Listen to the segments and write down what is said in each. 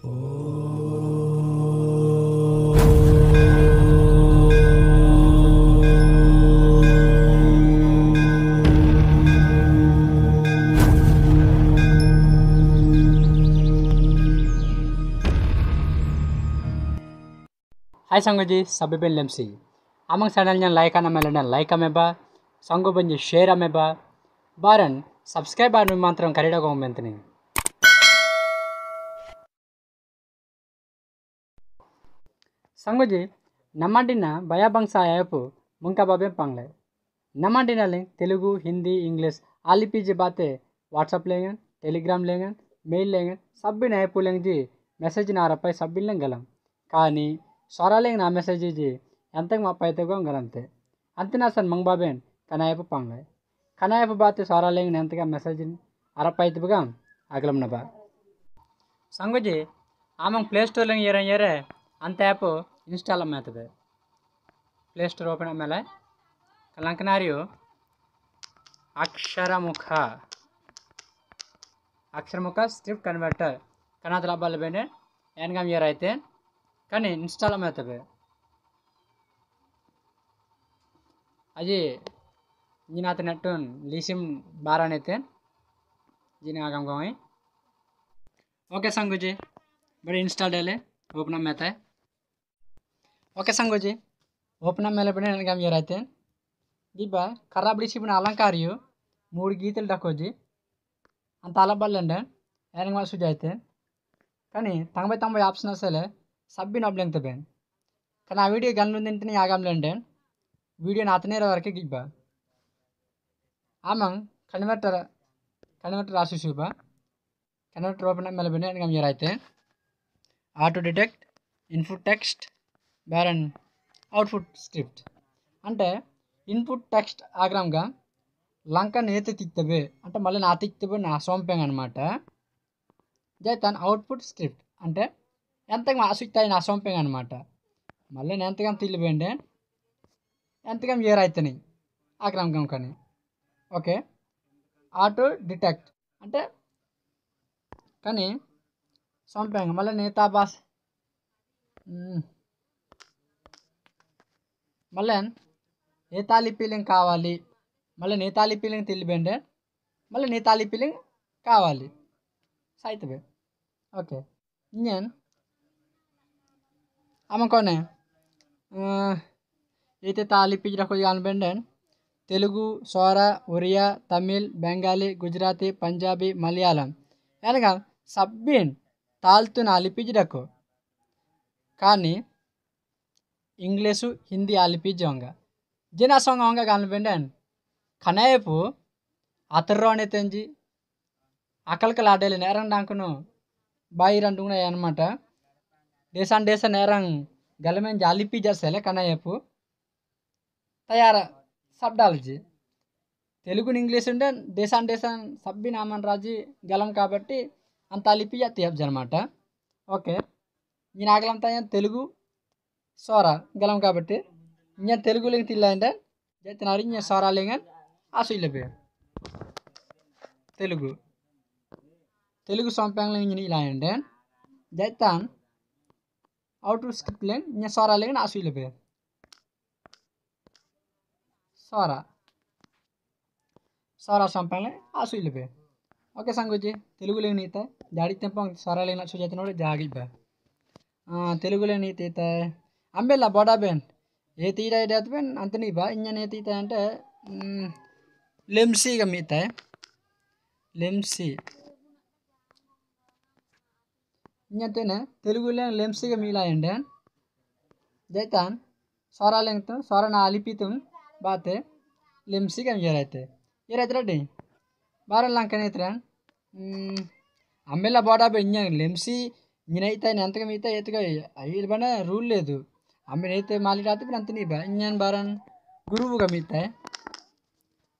हाय संग जी सभी बेल सी आम चैनल या लाइक आना मेले लाइक में बा बन बंजी शेयर में बा बारन सब्सक्राइब आने मात्र करेड़ा गोमेंतनी ಸಂಗೋಜಿ ನಮ್ಮಡ್ಡಿನ ಭಯಭಂಗ್ಸ ಆ್ಯಪು ಮುಂಕಬಾಬೆ ಪಾಂಗ್ಲೆ ನಮ್ಮಡ್ಡಿನಲ್ಲಿ ತೆಲುಗು ಹಿಂದಿ ಇಂಗ್ಲೀಷ್ ಆಲಿಪಿಜಿ ಬಾತೆ ವಾಟ್ಸಪ್ ಲೇಗನ್ టెలిగ్రామ్ లేగన్ మెయిల్ లేగన్ సబ్బిన్ అయిపోలేంగి మెసేజ్ నారపై సబ్బిన్లేం గలం కానీ స్వరాలేంగ నా మెసేజ్ ఇది ఎంతకు మా పైతగం గలంతే అంతనాసన్ మంగబాబేన్ కనాయపు పాంగాయ్ కనాయపు బాతి స్వరాలేంగ ఎంతగా మెసేజ్ అరపైతుగా అగలం నబా సంగుజీ ఆమె ప్లే స్టోర్లో ఏరం ఏరే அந்த ஆப் இன்ஸ்டால் எப்படி பிளே ஸ்டோர் ஓபன் பண்ணமேல களங்கனாரியோ அக்ஷரமுக அக்ஷரமுக ஸ்கிரிப்ட் கன்வெர்ட்டர் கனடால available ஆன கம்யாயر ஐதே கனி இன்ஸ்டால் எப்படி அஜி நீnate netton lisim பாரானேதே ஜீனகம் கமை ஓகே சங்கூஜி ப்ரே இன்ஸ்டால் झाले ओपन 하면 ఓకే సంగోజీ ಓಪನ ಮೇಲೆ ಬಿಡಿ ನನಗೆ ಗಮ್ ಏರೈತೆ ದಿಬ್ಬ ಕರ್ರಾ ಬಿಡಿಸಿಬಿನ మూడు గీతలు డక్కోజి అంత అలబల్లండి ఏనంగా మా సుజ అయితే కానీ తొంభై తొంభై ఆప్షన్ వస్తేలే సబ్బిన్ అబ్లెంగ్త బేన్ కానీ ఆ వీడియో గన్లు తింటే ఆగంలేండి వీడియో నా అతనే వరకే గిబ్బా ఆమంగ్ కన్వర్టర్ కన్వర్టర్ రాసి చూప కన్వర్టర్ ఓపెన్ మెలబిన ఏనంగా మీరు అయితే ఆటో డిటెక్ట్ ఇన్ఫుట్ టెక్స్ట్ బ్యారన్ అవుట్పుట్ స్క్రిప్ట్ అంటే ఇన్పుట్ టెక్స్ట్ ఆగ్రామ్గా లంక నేత తిక్తబే అంటే మళ్ళీ నా తిక్తబే నా సోంపేంగ్ అనమాట తన అవుట్పుట్ స్క్రిప్ట్ అంటే ఎంతగా ఆసక్తి నా సోంపేంగ్ అనమాట మళ్ళీ నేను ఎంతగా తిల్లిపోయిండే ఎంతగా ఏరైతున్నాయి ఆగ్రామ్గం కానీ ఓకే ఆటో డిటెక్ట్ అంటే కానీ సొంపంగా మళ్ళీ నేతాబాస్ మళ్ళీ నేతాలి పీలింగ్ కావాలి మళ్ళీ నేతాలి పీలింగ్ తెలిపండి మళ్ళీ నేతాలి పీలింగ్ కావాలి ಸಾಯ್ತವೆ ಓಕೆ ಇನ್ನೇನು ಆಮಕೊನೆ తాలి ಲಿಪಿ ರಖೋದು ಅನ್ಬೆಂಡೆ తెలుగు సోర ఒరియా తమిళ్ బెంగాలీ గుజరాతీ పంజాబీ మలయాళం ఎనగా సబ్బిన్ తాల్తున్న లిపిజడకు కానీ ఇంగ్లీషు హిందీ आलिपी जोंगा జినా असोंग होंगे गान बेंडन खनायपु అతర్రోనే తెంజి అకలకలు ఆడేలే నేరం డాంకును బాయి అంటున్నాయి అనమాట దేశాన్ దేశ నేరం గలమేం జాలిపి జర్సేలే కనాయపు తయార సబ్డాలజీ తెలుగు ఇంగ్లీష్ ఉంటే దేశాన్ దేశాన్ సబ్బి నామన్ రాజీ గలం కాబట్టి అంత అలిపి తీయబ్జనమాట ఓకే ఈ నాగలంతా Telugu sora galam kabete nya telugu leng tila nda jadi nari nya Sora lengan asli lebih ya. telugu telugu sampai ling lengan ilah nda jadi out of skip leng nya Sora lengan asli lebih ya. Sora, suara sampai leng asli lebih ya. Oke sangguji, telugu leng nita, dari tempong suara leng asu jaitan ore jahagi ba. Ah, telugu leng nita, අම්බෙල්ලා බොඩබෙන් ඒ තීරයට ඇතුවෙන් අන්තනි බාඉඥනය තීතයන්ට ලෙම්සීක මිතයි ලෙම්සී ඉඥතෙන තෙළුගුලෙන් ලෙම්සික මීලායෙන්ඩන් දෙතන් සොරලෙන්තු සොරණ අලිපිතුම් බාතේ ලෙම්සිකම් යරඇතේ යරඇතරට බාර ලංකනේතරන් අම්බෙල්ලා බොඩබ ඉඥ ලෙම්සී ඉනයිතයි නැන්තක මීත ඒතුකයි අයිල් බන රුල්ලේතුූ Amin itu mali rati berhenti nih bah. baran guru bu kami teh.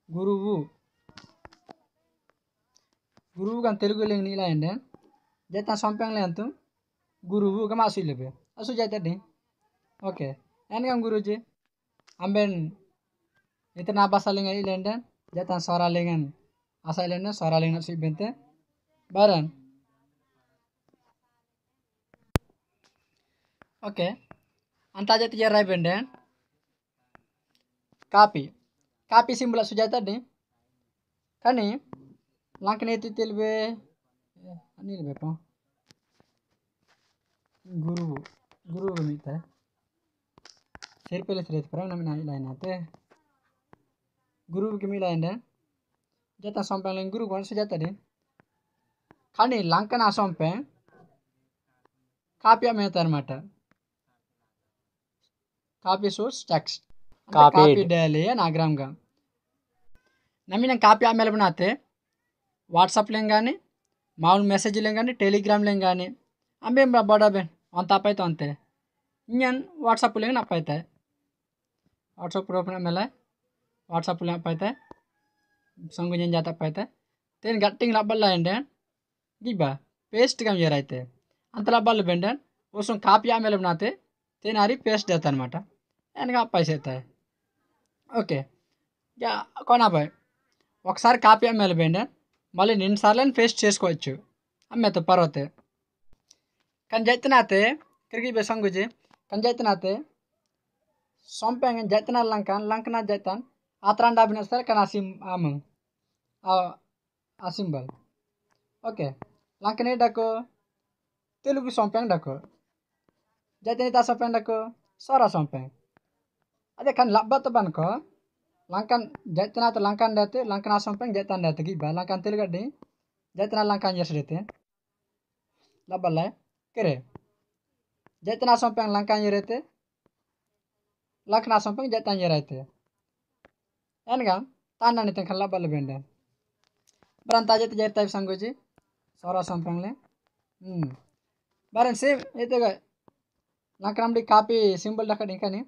Guru bu. Guru bu kan telugu leng nila enden. Jatah sampai yang lain tuh. Guru bu kan masih lebih. Asuh jatah deh. Oke. En kan guru je. Amin. Itu napa saling aja lenden. Jatah suara lengan. Asal lenden suara lengan sih bente. Baran. Oke. Okay. Anta jati ya rai Kapi. Kapi simbol sujata jata Kani. Langkini itu tel be. Eh, Ani lebe Guru. Guru bumi te. Seri pele seri sekarang namin lain ate. Guru bumi lain de. Jata sompeng lain guru kong sujata jata Kani langkana sompeng. Kapi ame ter mata. Copy source text copy ಡೈಲಿ ನಾಗ್ರಾಮ್ಗ నమ్మి నేను copy ఆ మెలబడిన అయితే వాట్సాప్లో కానీ మామూలు మెసేజ్లో కానీ టెలిగ్రామ్లో కానీ అంబేం బడాబేన్ అంత అప్పైతే అంతే ఇంకేం వాట్సాప్లో అప్పైతే వాట్సాప్ గ్రూప్ మేలే వాట్సాప్లో అప్పైతే సంగు ఏం చేత అప్పైతే దేని గట్టింగ్ లబ్బల్లా ఏంటే గిబ్బా పేస్ట్గా కమ్ అయితే అంత లబ్బాలు బెండాన్ కోసం కాపీ ఆ మెలబడిన అయితే తేనారి పేస్ట్ చేస్తా అనమాట enggak eta ఓకే కొనాబాయ్ ఒకసారి కాపీ అమ్మాయిలు పోయిండే మళ్ళీ నిన్నుసార్లు ఫేస్ చేసుకోవచ్చు అమ్మేతో పర్వతే కానీ జైతనాతే తిరిగి బెసం గుజి కానీ జైతనాతే సొంపంగా జైతనా లంక లంకనా జైతాన్ ఆత్రాన్ డాబిన సరే కానీ అసిం ఆమె అసింబల్ ఓకే లంకనే డకు తెలుగు సొంపంగా డకు జైతని తా సొంపంగా డకు సోరా సొంపంగా ada kan laba teban ko langkan jatna atau langkan dati langkan asam peng jatna dati kiba langkan tilga di jatna langkan yes dati laba ya. lai ya. kere jatna asam peng langkan yes dati langkan asam peng jatna yes dati enga tanda ni kan laba ya. lebih enda berantai jatna jatna type sangguji sora asam peng le hmm. Barang sim itu ga langkah kami kapi simbol dakar ini kan nih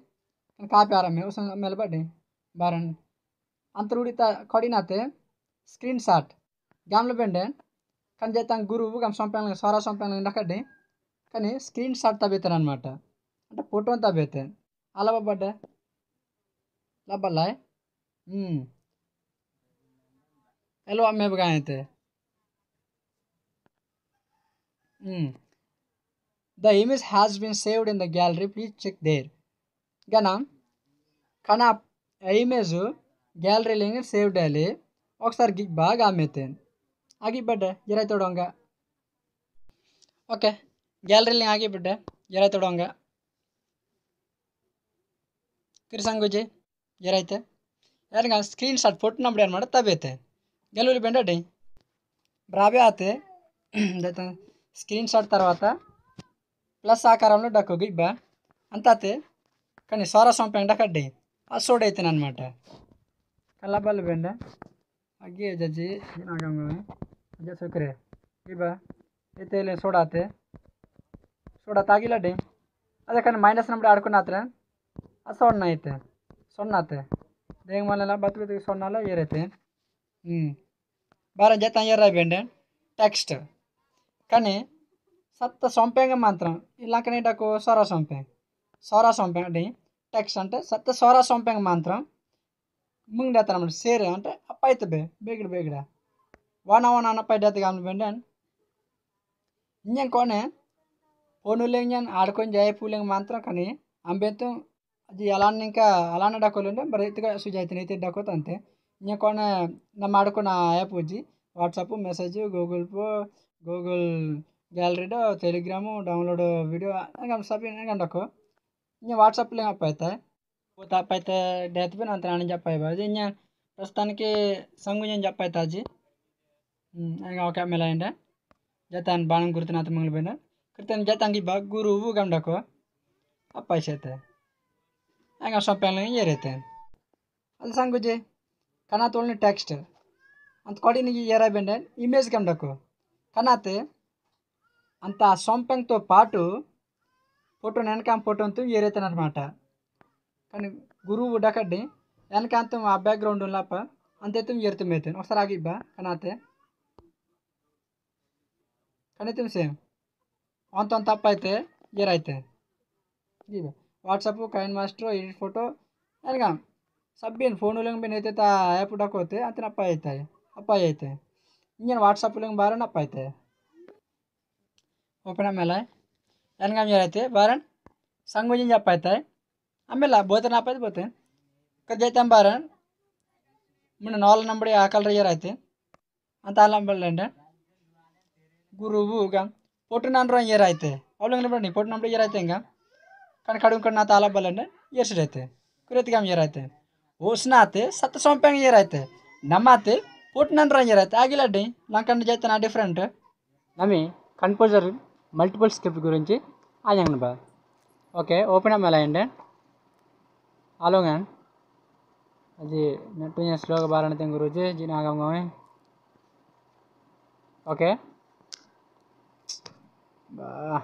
copy आराम उस mail बड़े बार अंतर उड़ीता खड़ी नाते screen शाट गाम बेडे खाने गुरु गम सौंपे सौरा सौंपे नखडे का स्क्रीन शाट तबेतन अटे फोटो तबेते अलब बड़े लबलाय हम्म। हेलो अमे बे the image has been saved in the gallery please check there గన ఆ ఇమేజ్ గ్యాలరీలో ఇంకా సేవ్ డాలి ఒకసారి గిగ్ బాగా అమ్మేతే ఆగిబడ్డ ఇరవై తోడంగ ఓకే గ్యాలరీలో ఆగిబడ్డ ఇరవై తోడంగ కిరసంగుజి ఇరైతే ఎలాగ స్క్రీన్ షాట్ పొట్టినప్పుడు అనమాట తవ్వేతే గెలువలు పెండటి బ్రాబే అతే స్క్రీన్ షాట్ తర్వాత ప్లస్ ఆకారంలో డక్కు గిబ్బా అంతే కానీ సారస్వం పెండ కడ్డి అసోడ్ అయితే అనమాట కల్లాపల్లి పెండ అగ్గి జడ్జి అజ్జా సుక్రే ఇబా అయితే సోడాతే సోడా తాగిలడ్డి అదే కానీ మైనస్ నంబర్ ఆడుకున్నాత్రే ఆ సొన్న అయితే సొన్నాతే దేగ మన బతుకు బతుకు సొన్నాలో ఏరైతే బారా జతం ఎర్రైపోయింది టెక్స్ట్ కానీ సత్త సొంపేంగ మాత్రం ఇలాకనే నాకు సొర సొంపే సోరా సొంపే అంటే టెక్స్ట్ అంటే సత్య ಸೋರ ಸೊಂಪೆಂಗ್ ಮಾತ್ರ ಮುಂಗ್ಡೆತ್ತ ನಮ್ಮ అంటే ಅಂಟೆ బే ಬೇ బేగిడ ಬೇಗಡೆ ವಾಣ ವಾಣ ಅನ್ನಪ್ಪಾಯ್ಡತ್ತಿಗೆ ಆಮೇಲೆ ಬೆಂಡನ್ ఇంజన్ కోనే పోనులే ఇంజన్ ఆడుకొని జయపూలింగ్ మాత్రం కానీ అంబేతం అది ఎలా ఇంకా అలానే ఉంటే మరి ఇతగా సుజాయితీ అయితే డాకోత అంతే ఇంజన్ కోనే నమ్మ ఆడుకున్న యాప్ వచ్చి వాట్సాప్ మెసేజ్ గూగుల్ పో గూగుల్ గ్యాలరీడో టెలిగ్రాము డౌన్లోడ్ వీడియో ఇంకా కండకు ini WhatsApp lagi apa itu? Kita apa itu death pun antara ini japa ya, jadi ini pastan ke Sanggu yang japa itu aja. Hmm, enggak oke melalui ini. Jatuhan barang guru tenat mengel bener. Kita ini jatuhan kita guru bu gam daku. Apa sih itu? Enggak sampai lagi ya itu. Al Sanggu je, tuh ini text. Ant kodi ini ya ray bener, image gam daku. Karena anta sampai itu patu ఫోటోని వెనకాం ఫోటోని ఏరైతే అనమాట కానీ గురువు ఉడకడ్డి వెనకాంత ఆ background ఉన్నప్ప అంతే ఎరుతం అవుతాను ఒకసారి ఆగిబ్బా కనాతే కనీతం same అంత తప్ప అయితే ఏర్ అయితే ఇదిబా WhatsApp KineMaster edit photo సబ్ బిన్ ఫోన్ బిన్ అయితే ఆ యాప్ ఉడకపోతే అంత అప్పాయి అవుతాయి అప్పాయి అవుతాయి ఇంకా వాట్సాప్ లేకపోయినా అప్పాయి అయితే ఓపెన్ అమ్మాయి ಕಣ್ಗಾಮ್ ಏನೈತೆ ಬಾರನ್ ಸಂಗೋಜಿನ ಜಪ್ ಆಯ್ತಾಯ್ ಆಮೇಲೆ పోతే ಆಪೈತೆ ಬೋತೆ ಕದ್ದೈತೆ ಬಾರನ್ ಮುಂದೆ ನಾಲ್ ನಂಬಡಿ ಆಕಲ್ರ అయితే అంత ಅಲ್ಲಂಬಲ್ಲೆಂಡ గురువు ఇంకా పొట్టు నన్ను ఏరైతే అవులు నింబడి పొట్టు నంబర్ ఏరైతే ఇంకా కానీ కడుగు కడు నా తాలా బలండి అయితే కురెత్తిగా ఏరైతే ఓసినాతే సత్త సొంపంగా ఏరైతే నమ్మాతే పొట్టు నంబర్ ఏరైతే ఆగిలడ్డి నాకంటే చేస్తే నా డిఫరెంట్ నమ్మి కంపోజర్ మల్టిపుల్ స్క్రిప్ట్ గురించి anjang ah, nih pak oke open aja lah ini halo kan aji netpunya slow ke barang itu yang guru aja oke bah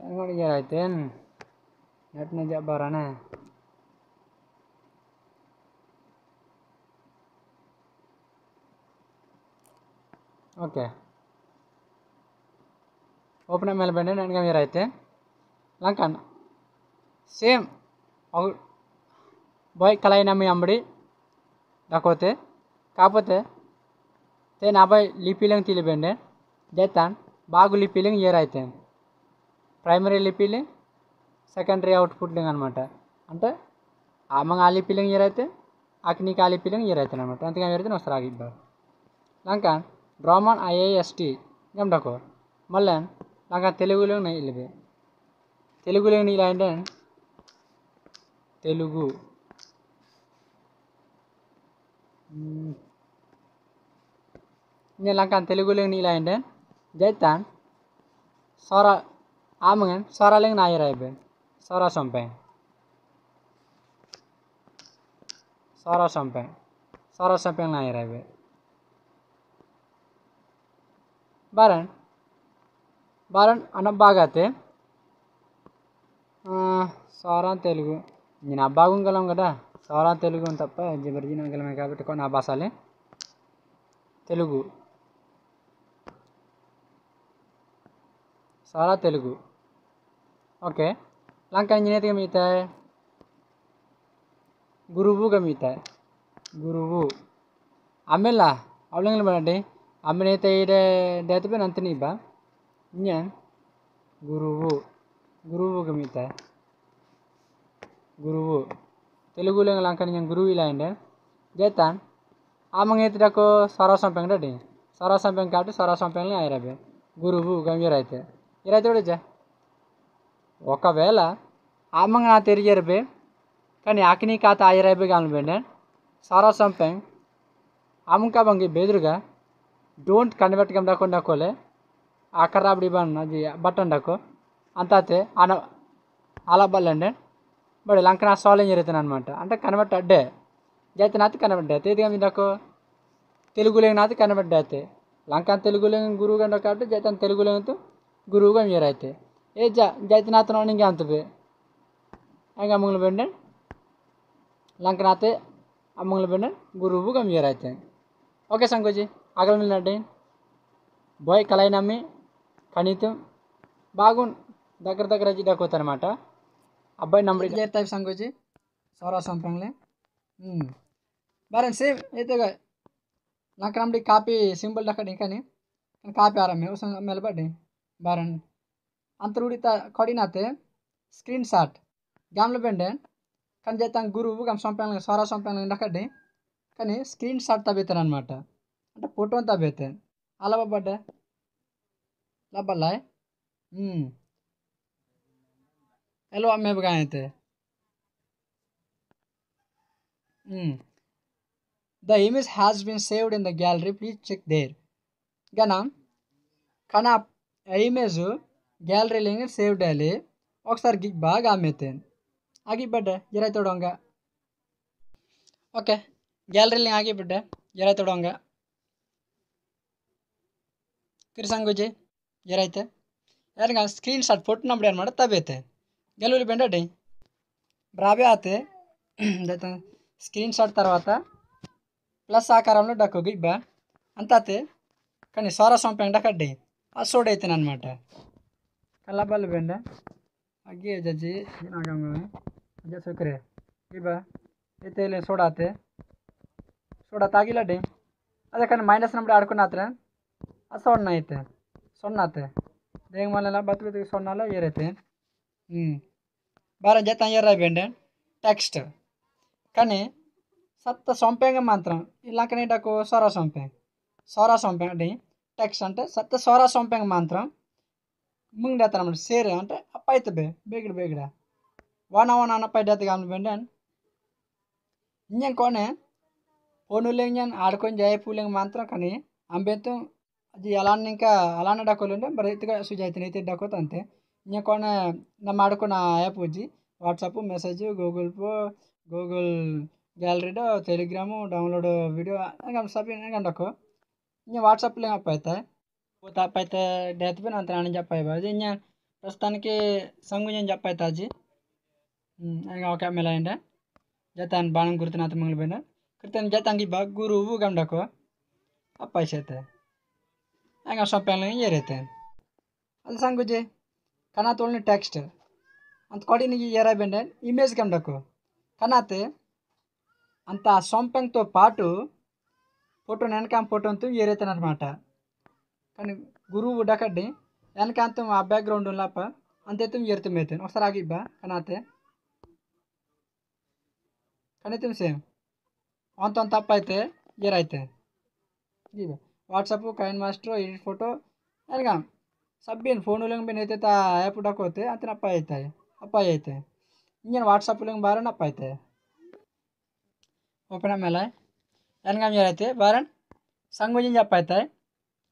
yang mana ya itu netnya jadi barangnya Okay. Open ಮೇಲೆ ಬಂಡೆ ನನಗೆ ಮೀರ ಐತೆ ಲಂಕನ್ same అవు bye కలైనమ్మి అమ్మడి లేకపోతే కాకపోతే తే నా బాయ్ లిపిలింగ్ తెలిపండి దేతాన్ బాగు లిపిలింగ్ ఇయర్ అయితే ప్రైమరీ లిపిలింగ్ సెకండరీ అవుట్పుట్లింగ్ అనమాట అంటే అమ్మంగా ఆ లిపిలింగ్ ఇయర్ అయితే అక్నికి ఆ లిపిలింగ్ ఇయర్ అవుతాను అనమాట అంతగా ఎవరైతే వస్తారు ఆగిద్దాం లంకా డ్రామన్ ఐఐఎస్టీ గమ్ డకోర్ మళ్ళీ నాకు telugu lo తెలుగులోని ఇలా Telugu Telugu ini langkah telugu hmm. leng kan, nila enden jaitan sora amangan sora leng na ira be sora sampai. sora sampai. sora sampai na ira be baran Baran anak bagate, seorang telugu, nyina bagung kalau nggak ada, seorang telugu untuk apa? Jember jinan kalau mereka bertekon apa sale? Telugu, seorang telugu, oke, langkah ini nanti guru bu kami guru bu, amel lah, awalnya nggak mana deh, amel itu ide, dia tuh penantin iba. Nya గురువు గురువుకి మిత గురువు తెలుగులో langkan yang guru ilain deh jetan amang itu dako sara sampeng deh sara sampeng katu sara sampengnya ayrabe గురువు గమ్యరైతే ఇరైతే కూడా జా ఒకవేళ ఆమంగ నా తెరిగేరబే కానీ ఆకిని కాత ఆయరాయిబే కానుబేండే సారా సంపెంగ్ ఆమంకా బంగి బెదురుగా డోంట్ కనిపెట్టకం దాకుండా కోలే ఆ राबड़ी बन బట్ట बटन అంత అంతే అన అలా బల్లండి బడి నా సాల్వ్ జరుగుతుంది అనమాట అంటే కనబెట్ట అడ్డే జైతనాథ్ కనబడ్డాయి ఇదిగా మీకు తెలుగు కనబడ్డా అయితే లంక తెలుగు లేని గురువుగా కాబట్టి జైతన్ తెలుగు లేనితో గురువుగా అయితే ఏ జ జైతనాథ్ నోడి ఇంకా అంత ఇంకా అమ్మగులు పెండి లంకనాథ్ అమ్మగులు పెండి గురువుగా అయితే ఓకే సంకోజీ అగలమిల్ మిల్లండి బాయ్ కలైనమ్మి కనీతం బాగు దగ్గర దగ్గర జిల్లాకు అనమాట అబ్బాయి నంబర్ ఇదే టైప్ సంగ్ వచ్చి సోరా సంపంగ్లే బారన్ సేమ్ అయితే నాకు నమ్మడి కాపీ సింబల్ దక్కడ ఇంకాని కాపీ ఆరామే ఉసం మెలబడి అంత అంతరుడి కొడినాతే స్క్రీన్ షాట్ గ్యామ్లో బెండే కానీ చేత గురువు కానీ సంపాను సోరా సంపాను దక్కడి కానీ స్క్రీన్ షాట్ తబ్బెత్తాను అనమాట అంటే ఫోటోని తబ్బెత్తాను అలా పడ్డా ला बल्ला हेलो आप मैं बगाए थे the image has been saved in the gallery please check there गना खाना इमेज गैलरी लेंगे सेव्ड है और सर गि बागा में आगे बट जरा तोड़ोगा ओके गैलरी लेंगे आगे बट जरा तोड़ोगा फिर संगो యరైతే యారికా స్క్రీన్ షాట్ పోట్న ఉండని మాట తబైతే గెలులి బెండడి బ్రాబ్యాతే దత స్క్రీన్ షాట్ తరువాత ప్లస్ ఆకారంలో డక్కుగిబ అంతాతే కని సారా సంప ఎడకడై అసోడైతేననమాట కల్లబల్లి బెండా అగియజెజి ఏనగాంగం అదసోకరే ఏబా ఇతేలే సోడాతే సోడా తాగిలడే అదికని మైనస్ నంబర్ ఆడకున్నాతరే అసోడనైతే sonnate deng malala batu batu sonnala yerete hmm. bara jata yera bende text kane satta sompeng mantra ila kane dako sora sompeng sora sompeng deng text ante satta sora sompeng mantra mung datara mun sere ante apa itu be begra begra wana wana apa itu datang bende nyeng kone Ponuleng yan arkon jaya puleng mantra kane ambetong అలానే ಅಲಾನ್ ನಿಂಕ ಅಲಾನ ಡಾಕೋಲುಂಡೆ ಬರೀತಿಗ ಸುಜಾಯ್ತೀನಿ ಐತಿ ಡಾಕೋತ అంతే ಇಂಕೊಣ ನಮ್ಮ ಆಡ್ಕೊ ನಾ యాప్ వచ్చి వాట్సాప్ మెసేజ్ గూగుల్ పో గూగుల్ గ్యాలరీడో టెలిగ్రాము డౌన్లోడ్ వీడియో సబ్ కండకు ఇంకా వాట్సాప్లో అప్పైతే అప్పైతే డేత్ పైన అంత నాన్న చెప్పాయి ఇంకా ప్రస్తుతానికి సంగు నేను చెప్పైతే ఒక ఓకే అండి జతాన్ బాణం గుర్తునాథ మంగళ పైన కృతజ్ఞత జతానికి బాగా గురువు గండకు అప్పైసైతే ఎంగ షాంపెన్ లైన్ ఇయరేతే అల సం గుజే కన తోల్ని టెక్స్ట్ అంత కొడిని ఇయరే బెండ్ ఇమేజ్ కం డుకు కనతే అంత షాంపెన్ తో పార్ట ఫోటో నిన్ కాం ఫోటో అంత ఇయరేత అన్నమాట కని గురుడ కడి ఎన్ కంత మా బ్యాక్ గ్రౌండ్ ఉలాప అంత ఇయర్తమేత ఒకసారి అగి బా కనతే కనే తిమ్ సే అంతన్ తప్పైతే ఇయరైతే జీ WhatsApp KineMaster edit photo అనగా సబ్బిన్ ఫోన్ బిన్ అయితే ఆ యాప్ డాకపోతే అతను అప్పాయి అవుతాయి అప్పాయి అవుతాయి ఇంకా వాట్సాప్ ఉల్లంగి బారని అప్పాయి అవుతాయి ఓపెన్ అమ్మేలా అనగా అయితే బారన్ సంగ్ చెప్ప అవుతాయి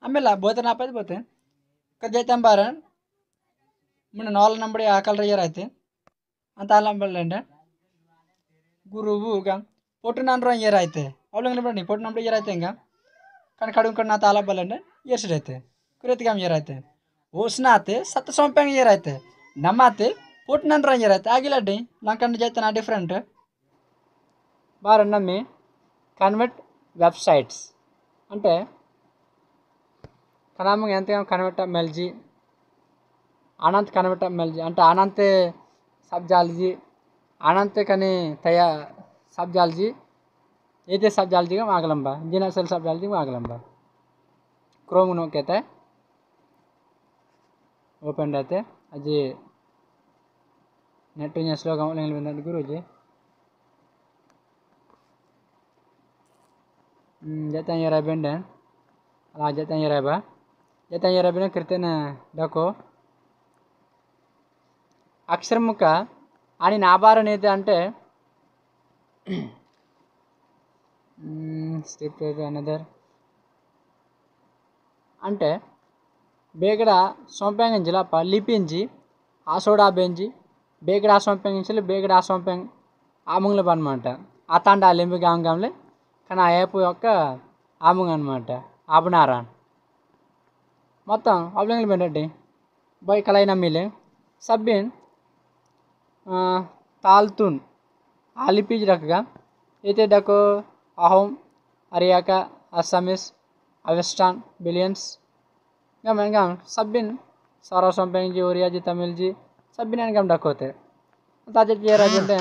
అమ్మేలా పోతాను అప్పాయి పోతాయి ఇక్కడ చేతాం బారన్ మన నాలుగు నంబర్ ఆకలి రయ్యారు అయితే అంత అలంబండి గురువు ఇంకా పొట్టు నంబర అయ్యారు అయితే అవులంగ నంబర్ పొట్టు నంబర అయ్యారు అయితే ఇంకా कणखडूंकडून आता आला बलन यश राहते कृतिकाम ये राहते ಓಸ್ನಾತೆ ಸತ್ತ ಸೊಂಪೆಂಗ ಏರಾಯ್ತೆ ನಮ್ಮಾತೆ ಪುಟ್ ನನ್ರಂಗ ಏರಾಯ್ತೆ ಆಗಿಲ್ಲಡ್ಡಿ ನಂಕಂಡು ಜೈತನ ಡಿಫ್ರೆಂಟ್ ಬಾರ నమ్మి కన్వర్ట్ వెబ్సైట్స్ అంటే కనామంగా ఎంతగా కన్వర్ట్ మెల్జీ అనంత్ కన్వర్ట్ మెల్జీ అంటే అనంతే సబ్జాలజీ అనంతే కానీ తయా సబ్జాలజీ ये जो सब जाल जी आग लंबा जिना सेल सब जाल जी आग लंबा क्रोम नो कहता है ओपन रहते अजी नेट स्लोग गुरुजी जता यार बेंडन अला जता यार बा जता यार बेन कृतन डको अक्षर मुख आनी नाबार ఏది तो अंटे స్టెప్ అనదర్ అంటే బేగడ సొంపెంగింజల పల్లిపించి ఆసోడా బెంజి బేగడ సొంపెంగించలు బేగడ సొంపెంగ్ ఆముంగ్లపు అనమాట అతాండ లింబి గాంగంలే కానీ ఆ ఏపు యొక్క ఆముంగ్ అనమాట ఆబనారా మొత్తం అబ్లింగ్లు పెట్టండి బై కలైన మీలే సబ్బిన్ తాల్తున్ ఆలిపిజ్ రకగా అయితే డకు अहोम अरिया असमिस अवेस्टान बिलियंस गम सौरव सबिन सारा सोमपेंग जी ओरिया जी तमिल जी सबिन एनगम डकोते ताजे के राजन दे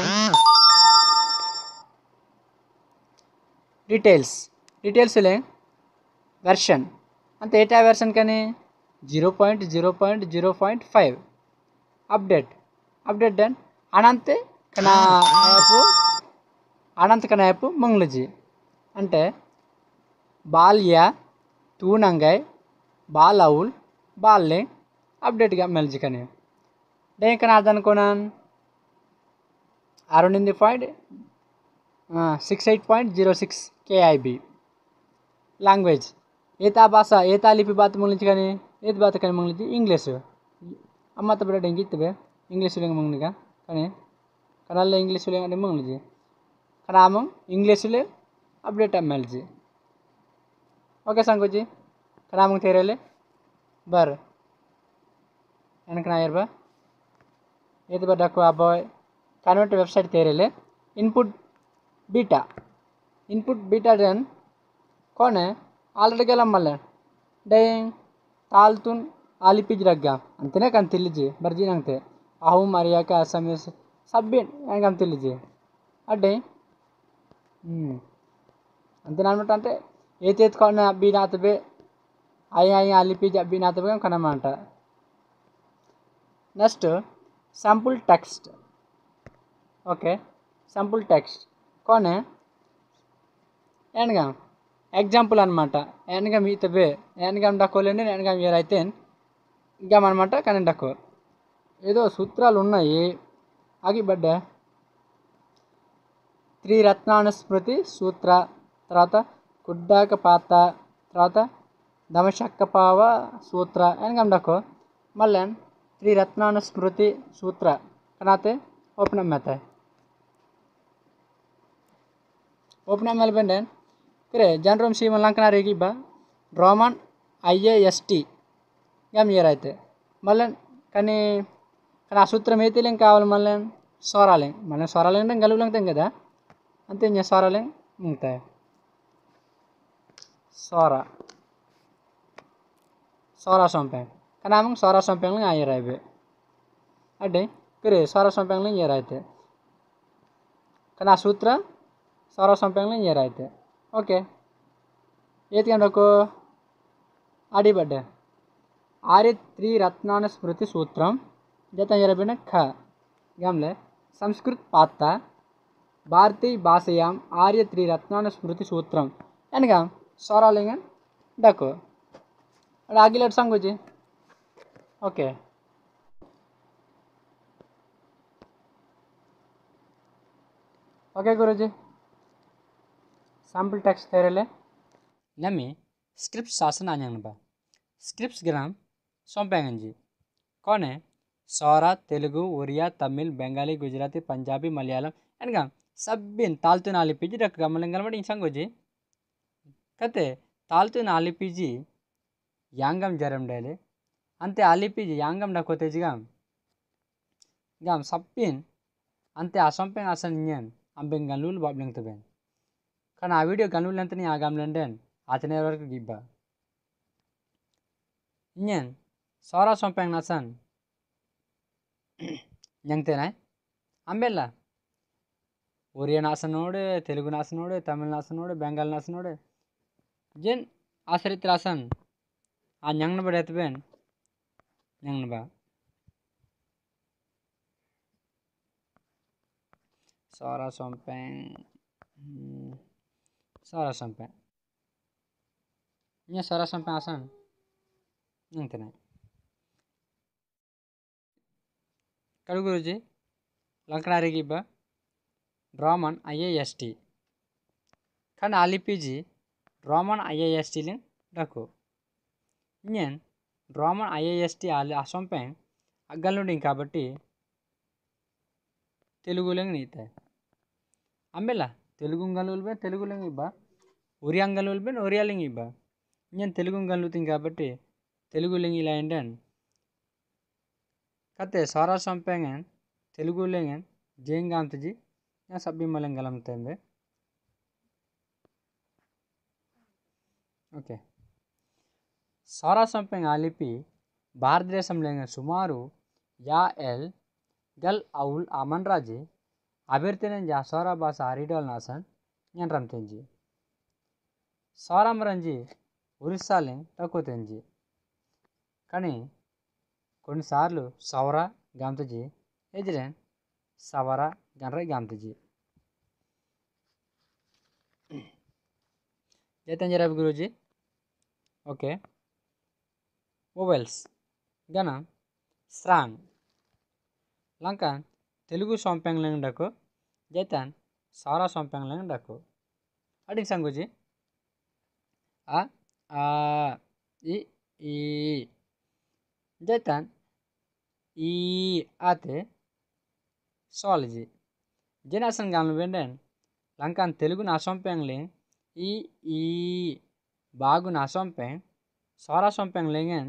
डिटेल्स डिटेल्स ले वर्शन अंत एटा वर्शन कने 0.0.0.5 अपडेट अपडेट देन अनंत कना ऐप अनंत कना ऐप मंगलजी అంటే బాల్య తూనంగై అవుల్ బాల్ని అప్డేట్గా మెల్జికనే దేనికని అదనుకోనాను అరవై point six eight point zero six KiB language ఏతా భాష ఏతా లిపి బాత ముంగిలించి కానీ ఏది బాత కానీ ముంగిలించి ఇంగ్లీషు అమ్మ తప్ప ఇంక ఇంగ్లీషు లేక ముంగినిగా కానీ ఇంగ్లీష్ ఇంగ్లీషు లేక ముంగిలించి కనామం ఇంగ్లీషులే ಅಪ್ಡೇಟ್ मिल जी ओके ಓಕೆ ಸಂಕುಜಿ ರಾಮಂಗೆ ತೇರಲ್ಲಿ ಬರ್ರಿ ನಾ बार ಇದು ಬರಬೇಕು ಹಬ್ಬ convert website beta input beta डेन कौन है आलरेडी गलम मल डेंग तालतुन आलिपिज अंत अंतने कंती लीजिए बर्जी नंगते आहू मारिया का सब भी कंती लीजिए అంతేనమాట అంటే ఏ చేతికొని అబ్బినా అతబే అయ్యి అయ్యి అలిపి అబ్బినా అతబే కనమాట next sample text okay sample text कौन है एनगा ఎగ్జాంపుల్ అనమాట ఎనగా మిగతావే ఎనగా డక్కోలేండి ఎనగా మీరైతే ఇంకామనమాట కానీ డక్కో ఏదో సూత్రాలు ఉన్నాయి ఆగి బడ్డ త్రిరత్నానుస్మృతి సూత్ర తర్వాత గుడ్డాక పాత తర్వాత దమశక్కపావ సూత్ర ఎనగండకు మళ్ళీ శ్రీ రత్నానుస్మృతి సూత్ర కనాతే ఓపెనం మేత ಓಪನ್ ಮೇಲೆ ಬಂದೆ ಕರೆ ಜನರೋಮ್ ಸಿ ಮಲ್ಲಂಕನ ರೇಗಿ ಬಾ ಡ್ರಾಮನ್ I A S T M ಇಯರ್ ಐತೆ ಮಲ್ಲ కానీ కానీ ఆ సూత్రం అయితే లేం కావాలి మళ్ళీ సోరాలేం మళ్ళీ సోరాలేం గలుగులం కదా అంతే ఇంకా సోరాలేం ఉంటాయి सरा सरा सौंप कम सरा सौंपैंग आयर सोरा अटे कुरे सरा सौंपैंग आते कना सूत्र सरा सौंपैंग आते ओके ये को आड़ी बड़े आर्य त्रिरत्न स्मृति सूत्र जता ख गमले संस्कृत पाता भारतीय भाषा आर्य त्रिरत्न स्मृति सूत्र एनका सर लेंगे देखो रागी लट संग ओके ओके गुरुजी सैंपल टेक्स्ट दे रहे नमी स्क्रिप्ट शासन आजा स्क्रिप्ट ग्राम सौंपेगा जी कौन है सौरा तेलुगु उरिया तमिल बंगाली गुजराती पंजाबी मलयालम एनका सब ताल तो नाली पीजी रख गमल गमी संगोजी కతె తాల్తున్న అల్లిపిజి యాంగం జరం డైలే అంతే అల్లిపిజి యాంగం డకోతేజిగా గా సప్పిన్ అంతే ఆ సంపెన్ అసలు నేన్ అంబెన్ గనులు బాబ్లింగ్తుబెన్ కానీ ఆ వీడియో గనులు ఎంత నీ ఆగాంలండేన్ అతనే వరకు గిబ్బా ఇన్యన్ సోరా సంపెంగ్ నసన్ ఎంతేనా అంబేలా ఒరియా నాసనోడు తెలుగు నాసనోడు తమిళ నాసనోడు బెంగాల్ నాసనోడే जेन आश्रित राशन आ नंगन बा रहत सारा सम्पैन सारा सम्पैन यहाँ सारा सम्पैन आसान नंग कड़ कड़ू गुरुजी लंकड़ारी बा ब्राह्मण आई एस टी खान आलिपी जी Roman IAS di lini daku. Nyen Roman IAS di ala asam pen agak lu dingka berarti telugu lengan ini teh. telugu enggak lu telugu lengan iba. Oria enggak lu lupa Oria iba. Nyen telugu enggak lu tingka berarti telugu lengan ini London. Kata seorang asam pengen telugu lengan jenggan tuji. Nya sabi malang galam tende. Okay సారాసంపంగా లిపి భారతదేశంలోని సుమారు యా ఎల్ గల్ ఔల్ అమన్రాజి అభివృద్ధినంజి సోరా భాష అరిడోల్ నాసన్ యంత్రం తెంజి సోరామరంజి ఉరిస్సాలింగ్ తక్కువ తెంజి కానీ కొన్నిసార్లు సౌర గాంధీజీ ఎజిరెన్ సవర గాంధీజీ గంతజి జయతంజరాబు గురుజీ ఓకే వోవెల్స్ గన స్రాంగ్ లంకన్ తెలుగు సొంపెంగ్లంగ్ డకు జైతన్ సారా సొంపెంగ్లంగ్ డకు అడిగి సంగుజి ఆ ఆ ఈ జైతన్ ఈ ఆతే సాలజీ జనాసన్ గామ్లు వెండెన్ లంకాన్ తెలుగు నా సొంపెంగ్లింగ్ ఈ ఈ बागुन असंपे सोरा सोंपेंगे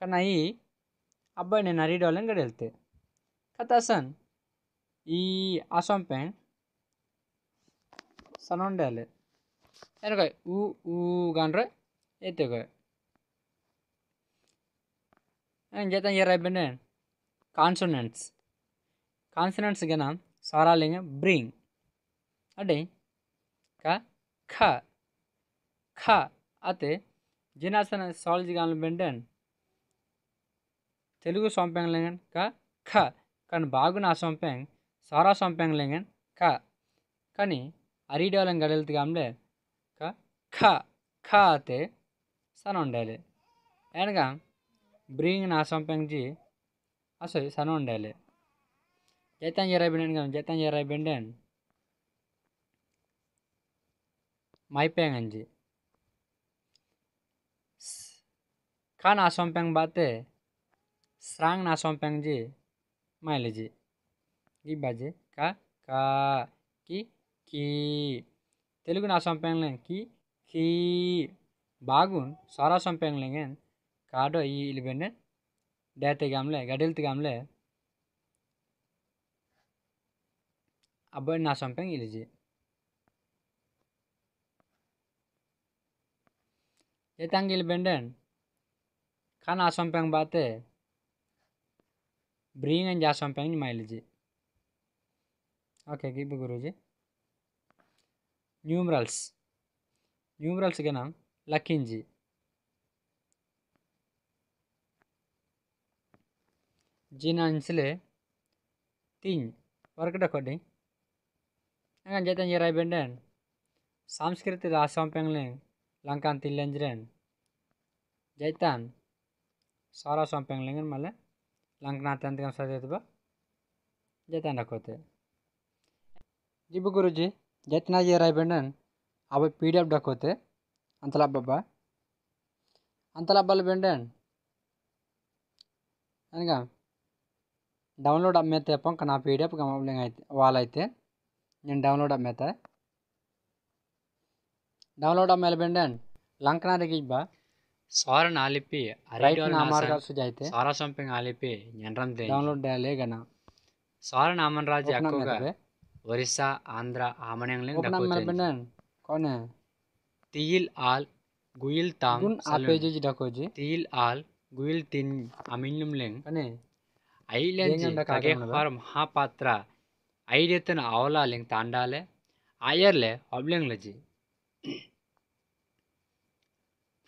कना ये अब नरिडोल गड़ेलते कतासन असंपे सनोले ऊते जेत ये कॉन्सोनेट तो कॉन्सोनेट्स के ना सारा ब्रिंग अटे का ఖ అతే జినాసన సాలజీ గానం బెండన్ తెలుగు సొంపెంగ్ లెంగన్ క ఖ కానీ బాగు నా సొంపెంగ్ సారా సొంపెంగ్ లెంగన్ క కానీ అరీడోలం గడెల్తు గాంలే క ఖ ఖ అతే సన ఉండాలి అనగా బ్రీయింగ్ నా సొంపెంగ్ జీ అసలు సన ఉండాలి జైతాన్ జరా బెండన్ కానీ జైతాన్ జరా బెండన్ మైపేంగ్ అంజీ खान आसमपैंग बाते स्रांग आसमपैंग जे माइल जे कि बाजे का का की की तेलुगु आसमपैंग लें की की बागुन सारा सम्पैंग लेंगे काडो ई इलिबेने गामले गडिलते गामले अब नासमपैंग इलिजे ये तंग इलिबेंडन kan asam peng bate bring and jasam peng ni oke okay, gibu guru je numerals numerals ke nang lakin je jina insile tin warga dako de akan jatan jirai benden samskriti rasam peng leng langkan tin ಸಾಲ ಸೊಂಪೆಂಗ್ಲಿಂಗ್ ಮೇಲೆ ಲಂಕನಾಥ ಅಂತ ಅನ್ಸೋದೈತೆ ಬಾ ಜತನ ಹಾಕೋತೆ ಜಿಬು ಗುರುಜಿ ಜತನಾಜಿ ರಾಯ್ಬೆಂಡನ್ అవి PDF డక్కోతే అంతలబ్బబ్బా అంతలబ్బలు బెండన్ అనగా download అమ్మేతే పంక నా PDF గమనింగ్ అయితే వాళ్ళైతే నేను డౌన్లోడ్ అమ్మేతా డౌన్లోడ్ అమ్మేలు బెండన్ లంకనాథకి బా सारा नाले पे राइट नामर का सुझाते सारा संपे नाले पे जनरम दे डाउनलोड डाले गना सारा नामन राज्य आपको ओडिशा आंध्र आमनेंगले डकोते कौन है तिल आल गुइल ताम तुम आपे जी डको जी तिल आल गुइल तिन अमिनुम लेंग कने आइलैंड कागे हर महापात्रा आइडेतन आवला लेंग तांडाले आयरले ऑबलेंग लजी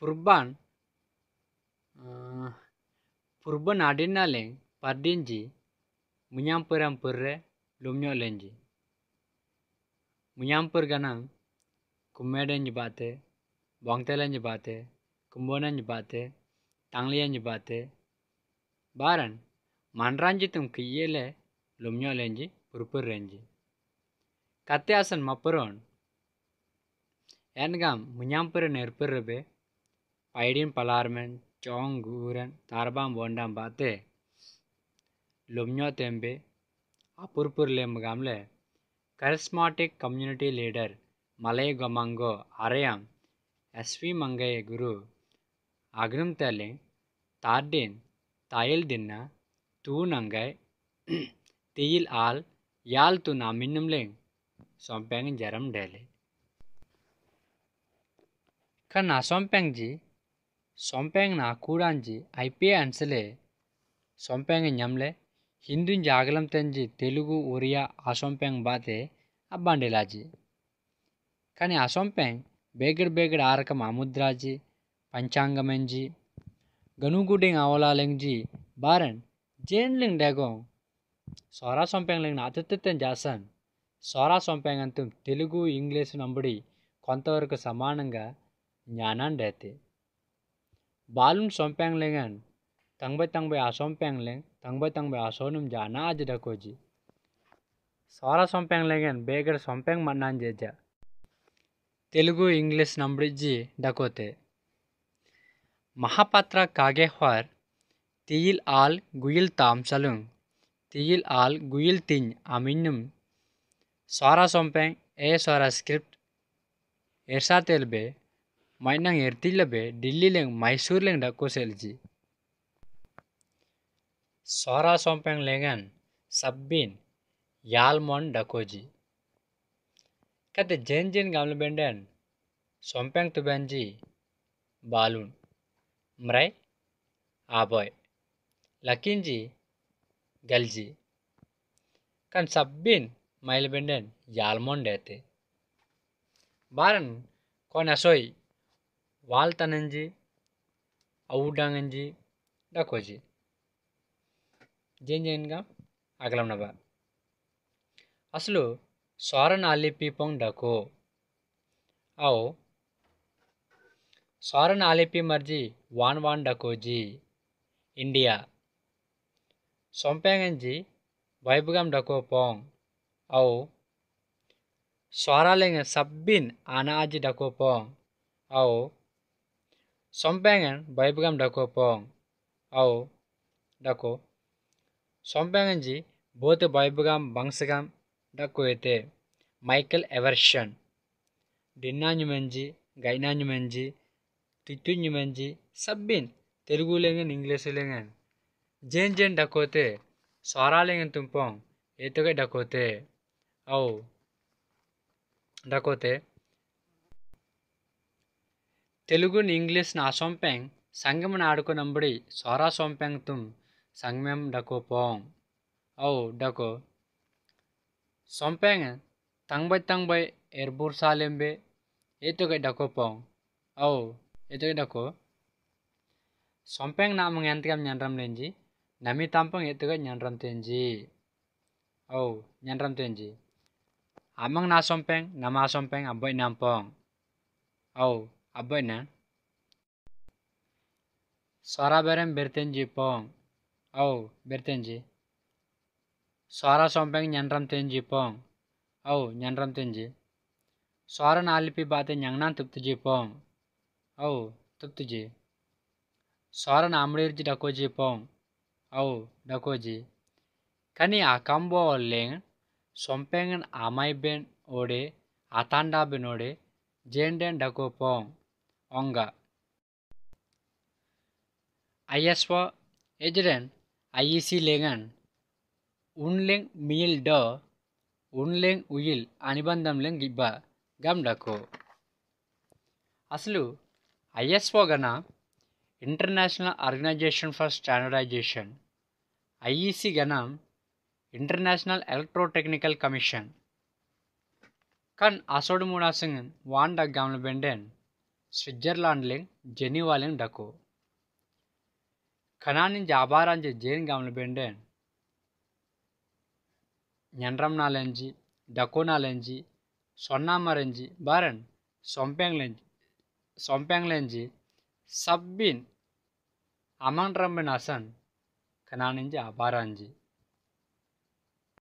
पुरबान Eh, purba nadena leng pardinji menyampur perre lumnyo lenji. menyamper ganang kumedan jebate, bangtelan jebate, kumbonan jebate, tanglian jebate. Baran manranji tum kiyele lumnyo lenji purpur renji. Kate asan maperon Engam menyampur nerpur rebe, paidin palarmen चौंगूरन तारबाम बाते लुम्यो तेम्बे अपुरपुर लेम गामले charismatic community leader Malay Gomango आरयाम एस वी मंगय गुरु अग्रम तले तारडिन तायल दिन्ना तू नंगय तेयल आल याल तू ना मिन्नमले सोंपेंग जरम डेले खन ना जी Sompeng na kuranji IPA అన్సలే Sompeng nyamle. Hindun జాగలం తెంజి Telugu Oriya అసోంపెంగ్ బాతే అబ్బాండిలాజీ కానీ అసోంపెంగ్ బేగడ్ బేగడ్ ఆరకం అముద్రాజీ పంచాంగమెంజీ గనుగుడింగ్ అవలాలెంగ్జీ బారన్ జేన్లింగ్ డెగోంగ్ సోరా సొంపెంగ్ లింగ్ అతిథిత్యం జాసన్ సోరా సొంపెంగ్ అంతం తెలుగు ఇంగ్లీషు నంబుడి కొంతవరకు సమానంగా జ్ఞానాన్ని రేతే balum sompeng lengan tangbe tangbe asompeng leng tangbe tangbe a sonum jana aja dakoji suara sompeng lengan beger sompeng manan jaja telugu english number ji dakote mahapatra kage huar tiil al guil tam salung tiil al guil tin aminum suara sompeng e suara script ersa telbe mainang erthil ya, labe Delhi leng Mysore leng da koselji. Swara sompeng lengan sabbin yalmon dakoji, koji. Kata jen jen gamle benden sompeng tu benji balun. Mrai aboy. Lakinji galji. Kan sabbin mail benden yalmon dete. Baran kon asoi વાલતાનંદજી અવુડાંગનજી డకోజి Jain జైన్గా అగలంనబ అసలు సోరన్ ఆలి పీపం డకో ఆవు సోరన్ ఆలిపి మర్జి వాన్ వాన్ డకోజీ ఇండియా సొంపేంగంజి వైభగం డకో పోంగ్ ఔ స్వరాలింగ సబ్బిన్ అనాజి డకో పోంగ్ ఆవు Sombangen baibgam dako pong au dako sombangen ji both baibgam bangsgam dako ete Michael Everson dinna nyumenji gaina nyumenji titu nyumenji sabbin telugu lengen english lengen jen jen dakote swara lengen tumpong etoge dakote au dakote telugu ni english na sompeng sanggam na arko nambri sora sompeng tum sanggam dako pong au dako sompeng tang bai tang bai er bur salem be eto ke dako pong au itu ke dako sompeng na mang yan tiam nyan ram lenji na mi tampang ke nyan ram tenji au nyan ram tenji amang na sompeng na ma sompeng aboi nampong Oh abboina Suara bareng bertenji pong. Au, bertenji. Suara sompeng nyanram tenji pong. Au, nyanram tenji. Suara nalipi bate nyangnan tup tuji pong. Au, tup tuji. Suara namrirji dakoji pong. Au, dakoji. Kani akambo leng. sompengan amai ben ode. Atanda ben ode. Jenden dako pong. onga is for agent iec legand unleng డ do unleng will అనుబంధం లెంగ్ gum గమ్డకు అసలు ISO గన international organization for standardization IEC గన international electrotechnical commission కన్ అసోడు మూడాసింగ్ వాండ గమ్ల బెండెన్ స్విట్జర్లాండ్లెన్ జెనీవాలెన్ డకు కణానిం జాబారాంజి జేన్ గమల బెండెన్ ఎండ్రమ్ నాలెంజి డకో నాలెంజి సొన్నామరెంజి బారెన్ సొంపెంగ్లెంజి సొంపెంగ్లెంజి సబ్బిన్ అమన్ రంబిన్ హసన్ కణానింజి అబారాంజీ